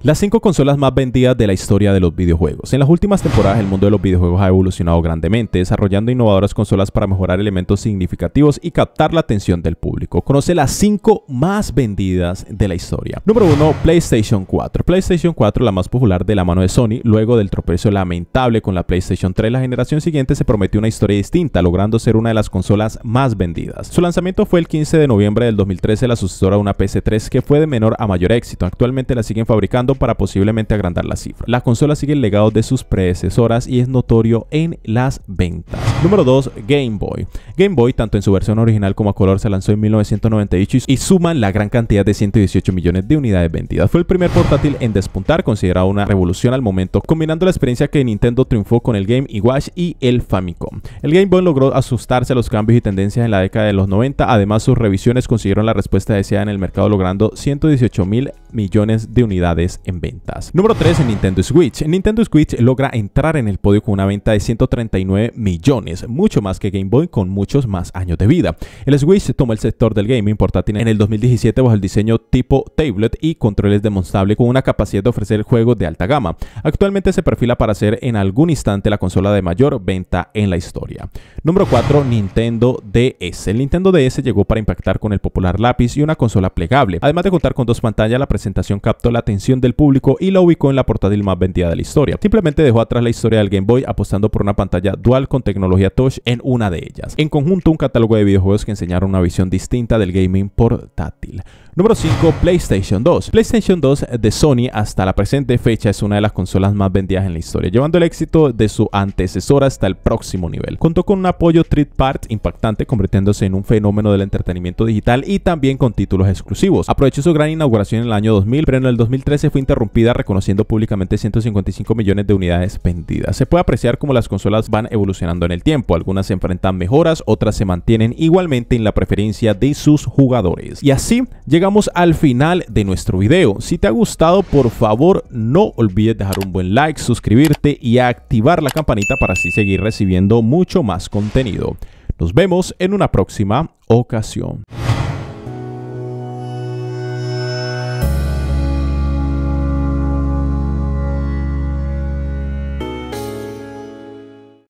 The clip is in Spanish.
Las 5 consolas más vendidas de la historia de los videojuegos. En las últimas temporadas el mundo de los videojuegos ha evolucionado grandemente, desarrollando innovadoras consolas para mejorar elementos significativos y captar la atención del público. Conoce las 5 más vendidas de la historia. Número 1, PlayStation 4. PlayStation 4, la más popular de la mano de Sony, luego del tropezo lamentable con la PlayStation 3, la generación siguiente se prometió una historia distinta, logrando ser una de las consolas más vendidas. Su lanzamiento fue el 15 de noviembre del 2013, la sucesora de una PS3 que fue de menor a mayor éxito. Actualmente la siguen fabricando para posiblemente agrandar la cifra. La consola sigue el legado de sus predecesoras y es notorio en las ventas. Número 2, Game Boy. Game Boy, tanto en su versión original como a color, se lanzó en 1998 y suman la gran cantidad de 118 millones de unidades vendidas. Fue el primer portátil en despuntar, considerado una revolución al momento, combinando la experiencia que Nintendo triunfó con el Game Watch y el Famicom. El Game Boy logró asustarse a los cambios y tendencias en la década de los 90, además sus revisiones consiguieron la respuesta deseada en el mercado logrando 118 mil millones de unidades en ventas. Número 3, en Nintendo Switch. Nintendo Switch logra entrar en el podio con una venta de 139 millones, mucho más que Game Boy con muchos más años de vida. El Switch tomó el sector del gaming portátil en el 2017 bajo el diseño tipo tablet y controles demonstrable con una capacidad de ofrecer juegos de alta gama. Actualmente se perfila para ser en algún instante la consola de mayor venta en la historia. Número 4, Nintendo DS. El Nintendo DS llegó para impactar con el popular lápiz y una consola plegable. Además de contar con dos pantallas, la presentación captó la atención del público y la ubicó en la portátil más vendida de la historia. Simplemente dejó atrás la historia del Game Boy apostando por una pantalla dual con tecnología touch en una de ellas. En conjunto, un catálogo de videojuegos que enseñaron una visión distinta del gaming portátil. Número 5, PlayStation 2. PlayStation 2 de Sony hasta la presente fecha es una de las consolas más vendidas en la historia, llevando el éxito de su antecesora hasta el próximo nivel. Contó con un apoyo third part impactante, convirtiéndose en un fenómeno del entretenimiento digital y también con títulos exclusivos. Aprovechó su gran inauguración en el año 2000, pero en el 2013 fue interrumpida reconociendo públicamente 155 millones de unidades vendidas. Se puede apreciar cómo las consolas van evolucionando en el tiempo. Algunas se enfrentan mejoras, otras se mantienen igualmente en la preferencia de sus jugadores. Y así llega al final de nuestro video. Si te ha gustado, por favor, no olvides dejar un buen like, suscribirte y activar la campanita para así seguir recibiendo mucho más contenido. Nos vemos en una próxima ocasión.